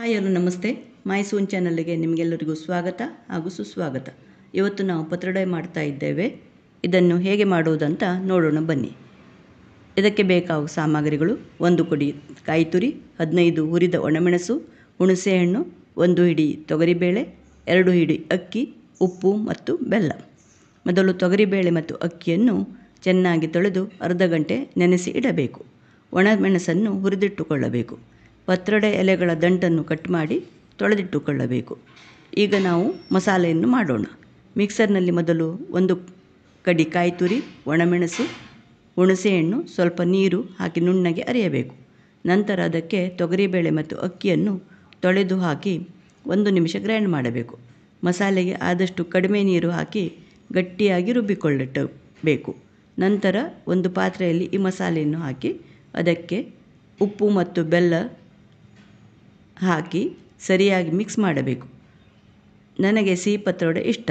hi hello ನಮಸ್ತೆ ಮೈಸೂನ್ ಚಾನಲ್ಗೆ ನಿಮಗೆಲ್ಲರಿಗೂ ಸ್ವಾಗತ ಹಾಗೂ ಸುಸ್ವಾಗತ ಇವತ್ತು ನಾವು ಪತ್ರೊಡೆ ಮಾಡ್ತಾ ಇದ್ದೇವೆ ಇದನ್ನು ಹೇಗೆ ಮಾಡುವುದಂತ ನೋಡೋಣ ಬನ್ನಿ ಇದಕ್ಕೆ ಬೇಕಾಗುವ ಸಾಮಗ್ರಿಗಳು ಒಂದು ಕುಡಿ ಕಾಯಿ ತುರಿ ಹದಿನೈದು ಹುರಿದ ಒಣಮೆಣಸು ಹುಣಸೆಹಣ್ಣು ಒಂದು ಹಿಡಿ ತೊಗರಿಬೇಳೆ ಎರಡು ಹಿಡಿ ಅಕ್ಕಿ ಉಪ್ಪು ಮತ್ತು ಬೆಲ್ಲ ಮೊದಲು ತೊಗರಿಬೇಳೆ ಮತ್ತು ಅಕ್ಕಿಯನ್ನು ಚೆನ್ನಾಗಿ ತೊಳೆದು ಅರ್ಧ ಗಂಟೆ ನೆನೆಸಿ ಇಡಬೇಕು ಒಣಮೆಣಸನ್ನು ಹುರಿದಿಟ್ಟುಕೊಳ್ಳಬೇಕು ಪತ್ರೊಡೆ ಎಲೆಗಳ ದಂಟನ್ನು ಕಟ್ ಮಾಡಿ ತೊಳೆದಿಟ್ಟುಕೊಳ್ಳಬೇಕು ಈಗ ನಾವು ಮಸಾಲೆಯನ್ನು ಮಾಡೋಣ ಮಿಕ್ಸರ್ನಲ್ಲಿ ಮೊದಲು ಒಂದು ಕಡಿ ಕಾಯಿ ತುರಿ ಒಣಮೆಣಸು ಹುಣಸೆಹಣ್ಣು ಸ್ವಲ್ಪ ನೀರು ಹಾಕಿ ನುಣ್ಣಗೆ ಅರಿಯಬೇಕು ನಂತರ ಅದಕ್ಕೆ ತೊಗರಿಬೇಳೆ ಮತ್ತು ಅಕ್ಕಿಯನ್ನು ತೊಳೆದು ಹಾಕಿ ಒಂದು ನಿಮಿಷ ಗ್ರೈಂಡ್ ಮಾಡಬೇಕು ಮಸಾಲೆಗೆ ಆದಷ್ಟು ಕಡಿಮೆ ನೀರು ಹಾಕಿ ಗಟ್ಟಿಯಾಗಿ ರುಬ್ಬಿಕೊಳ್ಳಬೇಕು ನಂತರ ಒಂದು ಪಾತ್ರೆಯಲ್ಲಿ ಈ ಮಸಾಲೆಯನ್ನು ಹಾಕಿ ಅದಕ್ಕೆ ಉಪ್ಪು ಮತ್ತು ಬೆಲ್ಲ ಹಾಕಿ ಸರಿಯಾಗಿ ಮಿಕ್ಸ್ ಮಾಡಬೇಕು ನನಗೆ ಸಿಹಿ ಪತ್ರೊಡೆ ಇಷ್ಟ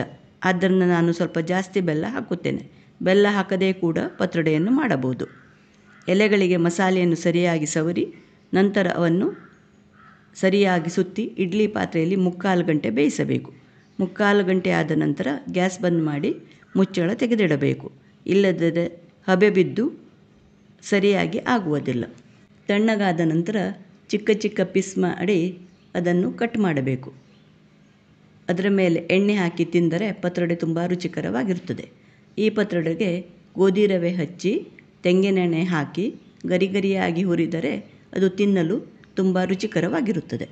ಆದ್ದರಿಂದ ನಾನು ಸ್ವಲ್ಪ ಜಾಸ್ತಿ ಬೆಲ್ಲ ಹಾಕುತ್ತೇನೆ ಬೆಲ್ಲ ಹಾಕದೇ ಕೂಡ ಪತ್ರೊಡೆಯನ್ನು ಮಾಡಬಹುದು ಎಲೆಗಳಿಗೆ ಮಸಾಲೆಯನ್ನು ಸರಿಯಾಗಿ ಸವರಿ ನಂತರ ಅವನ್ನು ಸರಿಯಾಗಿ ಸುತ್ತಿ ಇಡ್ಲಿ ಪಾತ್ರೆಯಲ್ಲಿ ಮುಕ್ಕಾಲು ಗಂಟೆ ಬೇಯಿಸಬೇಕು ಮುಕ್ಕಾಲು ಗಂಟೆ ಆದ ನಂತರ ಗ್ಯಾಸ್ ಬಂದ್ ಮಾಡಿ ಮುಚ್ಚಳ ತೆಗೆದಿಡಬೇಕು ಇಲ್ಲದಿದ್ದರೆ ಹಬೆ ಬಿದ್ದು ಸರಿಯಾಗಿ ಆಗುವುದಿಲ್ಲ ತಣ್ಣಗಾದ ನಂತರ ಚಿಕ್ಕ ಚಿಕ್ಕ ಪಿಸ್ ಮಾಡಿ ಅದನ್ನು ಕಟ್ ಮಾಡಬೇಕು ಅದರ ಮೇಲೆ ಎಣ್ಣೆ ಹಾಕಿ ತಿಂದರೆ ಪತ್ರೊಡೆ ತುಂಬ ರುಚಿಕರವಾಗಿರುತ್ತದೆ ಈ ಪತ್ರೊಡೆಗೆ ಗೋಧಿ ರವೆ ಹಚ್ಚಿ ತೆಂಗಿನೆಣ್ಣೆ ಹಾಕಿ ಗರಿ ಗರಿಯಾಗಿ ಹುರಿದರೆ ಅದು ತಿನ್ನಲು ತುಂಬ ರುಚಿಕರವಾಗಿರುತ್ತದೆ